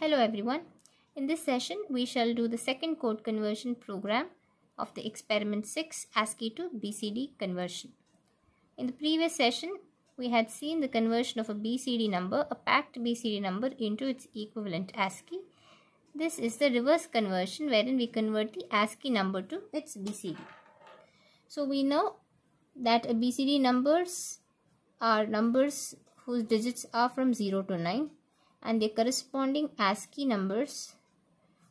Hello everyone. In this session, we shall do the second code conversion program of the experiment 6 ASCII to BCD conversion. In the previous session, we had seen the conversion of a BCD number, a packed BCD number into its equivalent ASCII. This is the reverse conversion wherein we convert the ASCII number to its BCD. So we know that a BCD numbers are numbers whose digits are from 0 to 9 and their corresponding ASCII numbers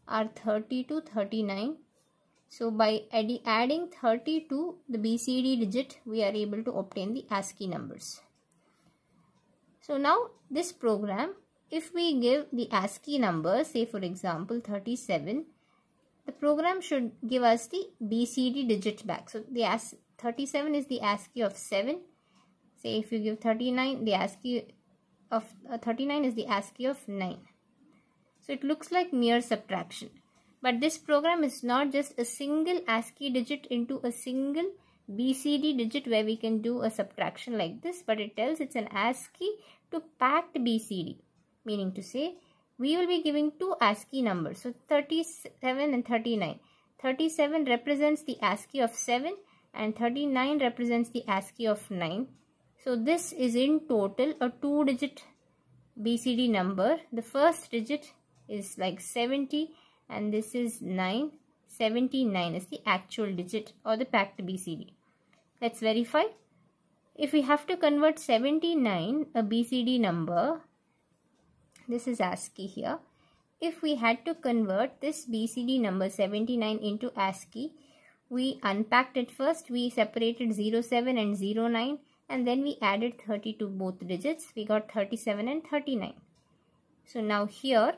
are 30 to 39. So by adding 30 to the BCD digit, we are able to obtain the ASCII numbers. So now this program, if we give the ASCII number, say for example 37, the program should give us the BCD digit back. So the AS 37 is the ASCII of 7. Say if you give 39, the ASCII of uh, 39 is the ASCII of 9. So it looks like mere subtraction. But this program is not just a single ASCII digit into a single BCD digit where we can do a subtraction like this. But it tells it's an ASCII to packed BCD. Meaning to say, we will be giving two ASCII numbers. So 37 and 39. 37 represents the ASCII of 7 and 39 represents the ASCII of 9. So this is in total a two digit BCD number. The first digit is like 70 and this is 9. 79 is the actual digit or the packed BCD. Let's verify. If we have to convert 79, a BCD number, this is ASCII here. If we had to convert this BCD number 79 into ASCII, we unpacked it first. We separated 07 and 09 and then we added 30 to both digits we got 37 and 39 so now here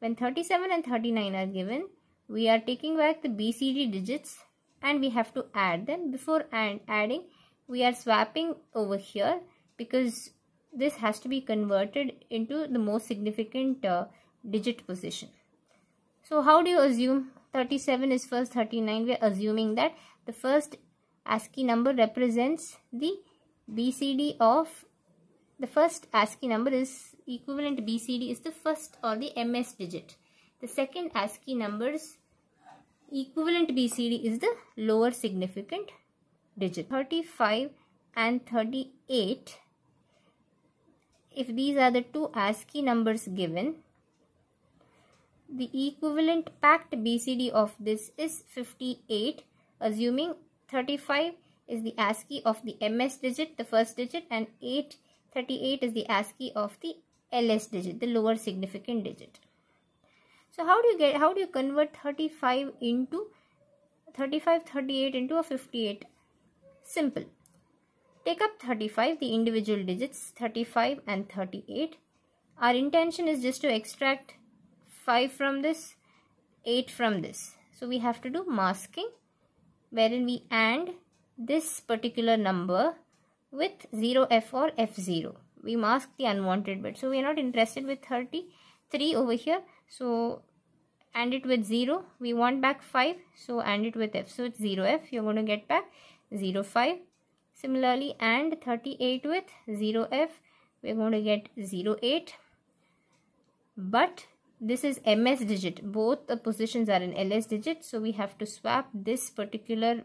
when 37 and 39 are given we are taking back the BCD digits and we have to add them before and adding we are swapping over here because this has to be converted into the most significant uh, digit position so how do you assume 37 is first 39 we are assuming that the first ASCII number represents the BCD of the first ASCII number is equivalent BCD is the first or the MS digit. The second ASCII numbers equivalent BCD is the lower significant digit. 35 and 38 if these are the two ASCII numbers given the equivalent packed BCD of this is 58 assuming 35 is the ASCII of the MS digit, the first digit, and 838 is the ASCII of the LS digit, the lower significant digit. So how do you get, how do you convert 35 into 35, 38 into a 58? Simple. Take up 35, the individual digits 35 and 38. Our intention is just to extract 5 from this, 8 from this. So we have to do masking wherein we AND this particular number with 0f or f0. We mask the unwanted bit. So we are not interested with 33 over here. So and it with 0. We want back 5. So and it with f. So it's 0f. You're going to get back 05. Similarly and 38 with 0f. We're going to get 08. But this is ms digit both the positions are in ls digit so we have to swap this particular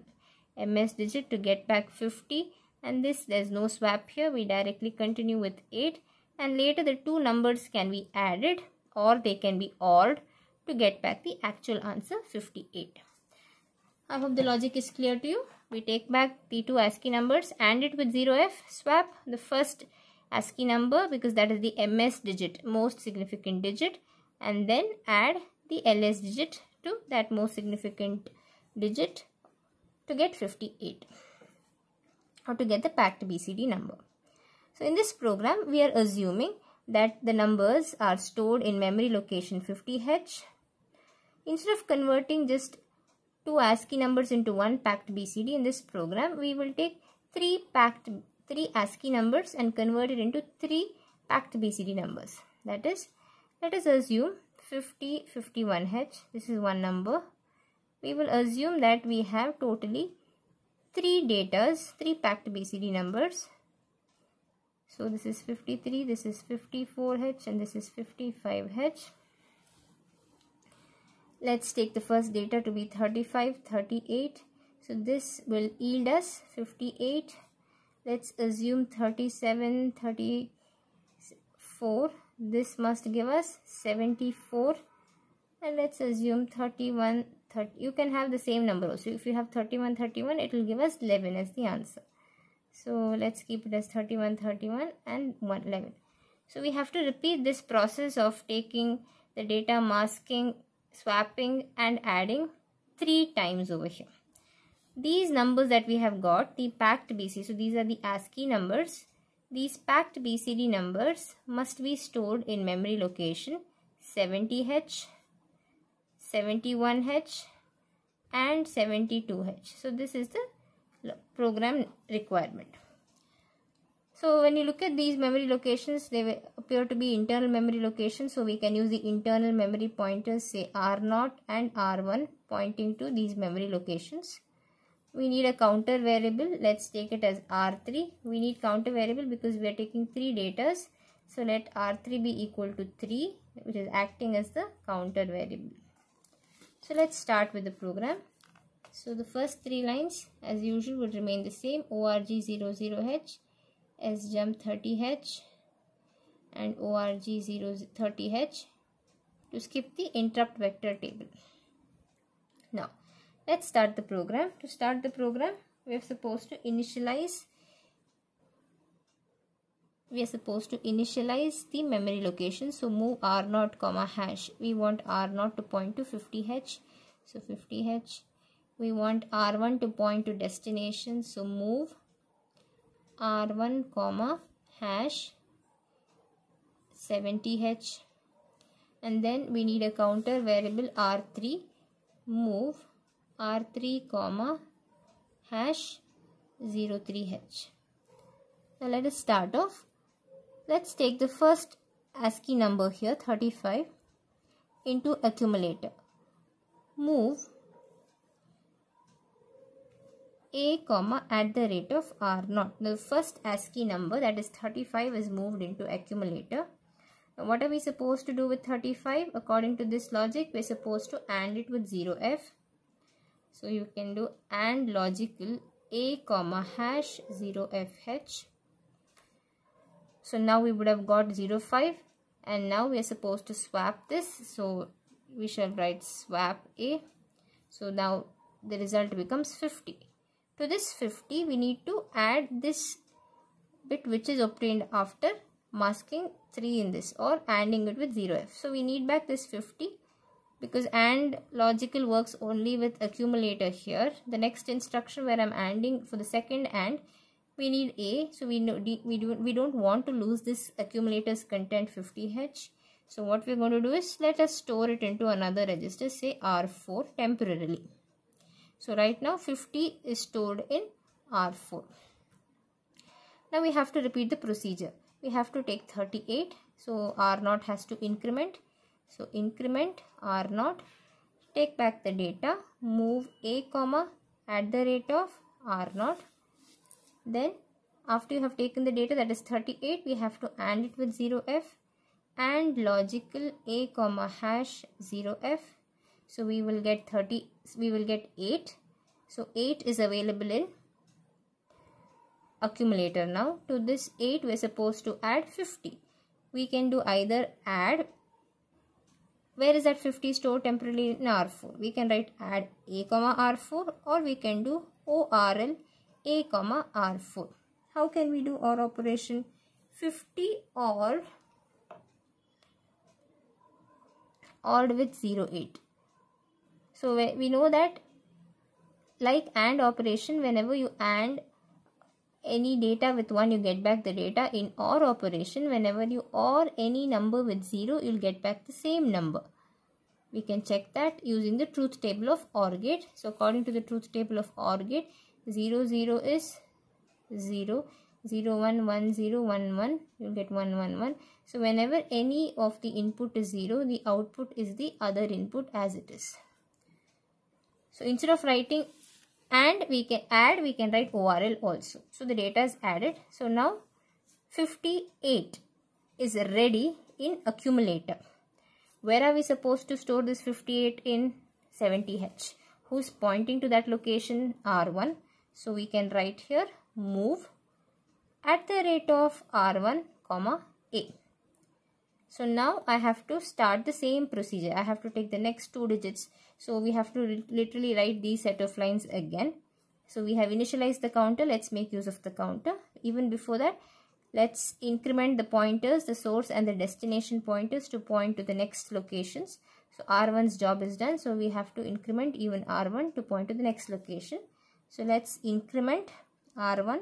ms digit to get back 50 and this there's no swap here we directly continue with 8 and later the two numbers can be added or they can be ORed to get back the actual answer 58. I hope the logic is clear to you. We take back the two ASCII numbers and it with 0F swap the first ASCII number because that is the MS digit most significant digit and then add the LS digit to that most significant digit to get 58 or to get the packed BCD number. So in this program, we are assuming that the numbers are stored in memory location 50H. Instead of converting just two ASCII numbers into one packed BCD in this program, we will take three packed three ASCII numbers and convert it into three packed BCD numbers. That is, let us assume 50, 51H. This is one number we will assume that we have totally three datas, three packed BCD numbers. So this is 53, this is 54H and this is 55H. Let's take the first data to be 35, 38. So this will yield us 58. Let's assume 37, 34. This must give us 74. And let's assume 31, 30, you can have the same number also. If you have 31, 31, it will give us 11 as the answer. So let's keep it as 31, 31 and 11. So we have to repeat this process of taking the data masking, swapping and adding three times over here. These numbers that we have got, the packed BC, so these are the ASCII numbers. These packed BCD numbers must be stored in memory location 70H 71H and 72H. So this is the program requirement. So when you look at these memory locations, they appear to be internal memory locations. So we can use the internal memory pointers, say R0 and R1 pointing to these memory locations. We need a counter variable. Let's take it as R3. We need counter variable because we are taking three datas. So let R3 be equal to 3 which is acting as the counter variable. So let's start with the program. So the first three lines as usual would remain the same ORG00H, SJump30H and ORG030H to skip the interrupt vector table. Now let's start the program. To start the program we are supposed to initialize we are supposed to initialize the memory location so move r0 comma hash we want r0 to point to 50h so 50h we want r1 to point to destination so move r1 comma hash 70h and then we need a counter variable r3 move r3 comma hash 03h now let us start off Let's take the first ASCII number here 35 into accumulator. Move a comma at the rate of r naught. The first ASCII number that is 35 is moved into accumulator. Now what are we supposed to do with 35? According to this logic, we're supposed to AND it with 0f. So you can do AND logical a comma hash 0fh so now we would have got 0, 05 and now we are supposed to swap this. So we shall write swap A. So now the result becomes 50. To this 50 we need to add this bit which is obtained after masking 3 in this or ANDing it with 0F. So we need back this 50 because AND logical works only with accumulator here. The next instruction where I'm ANDing for the second AND we need A. So we, know, we, do, we don't want to lose this accumulator's content 50H. So what we're going to do is let us store it into another register say R4 temporarily. So right now 50 is stored in R4. Now we have to repeat the procedure. We have to take 38. So R0 has to increment. So increment R0. Take back the data. Move A comma at the rate of R0 then after you have taken the data that is 38 we have to AND it with 0f and logical a comma hash 0f so we will get 30 we will get 8 so 8 is available in accumulator now to this 8 we're supposed to add 50 we can do either add where is that 50 stored temporarily in R4 we can write add a comma R4 or we can do ORL a comma r4 how can we do or operation 50 or odd with 08 so we know that like and operation whenever you and any data with 1 you get back the data in OR operation whenever you OR any number with 0 you'll get back the same number. We can check that using the truth table of OR gate. So according to the truth table of OR gate 0 0 is 0 0 1 1 0 1 1 you'll get 1 1 1 so whenever any of the input is 0 the output is the other input as it is so instead of writing and we can add we can write ORL also so the data is added so now 58 is ready in accumulator where are we supposed to store this 58 in 70H who's pointing to that location R1 so we can write here move at the rate of r1 comma a. So now I have to start the same procedure. I have to take the next two digits. So we have to literally write these set of lines again. So we have initialized the counter. Let's make use of the counter. Even before that, let's increment the pointers, the source and the destination pointers to point to the next locations. So R1's job is done. So we have to increment even R1 to point to the next location. So let's increment R1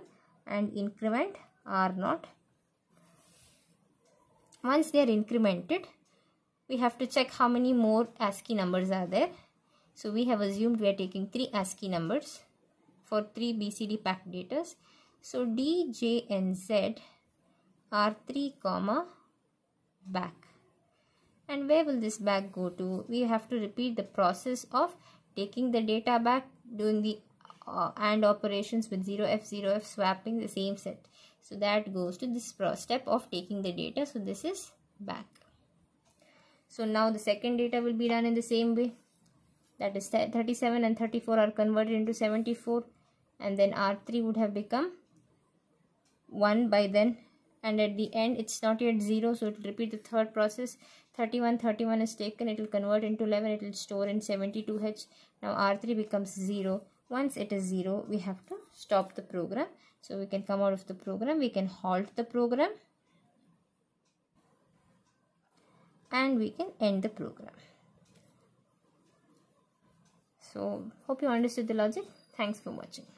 and increment R0. Once they are incremented, we have to check how many more ASCII numbers are there. So we have assumed we are taking 3 ASCII numbers for 3 BCD packed data. So D, J and Z are 3 comma back. And where will this back go to? We have to repeat the process of taking the data back, doing the uh, and operations with 0f, 0f swapping the same set. So that goes to this step of taking the data. So this is back. So now the second data will be done in the same way. That is 37 and 34 are converted into 74 and then R3 would have become 1 by then and at the end it's not yet 0 so it will repeat the third process 31 31 is taken it will convert into 11 it will store in 72h now r3 becomes 0 once it is 0 we have to stop the program so we can come out of the program we can halt the program and we can end the program so hope you understood the logic thanks for watching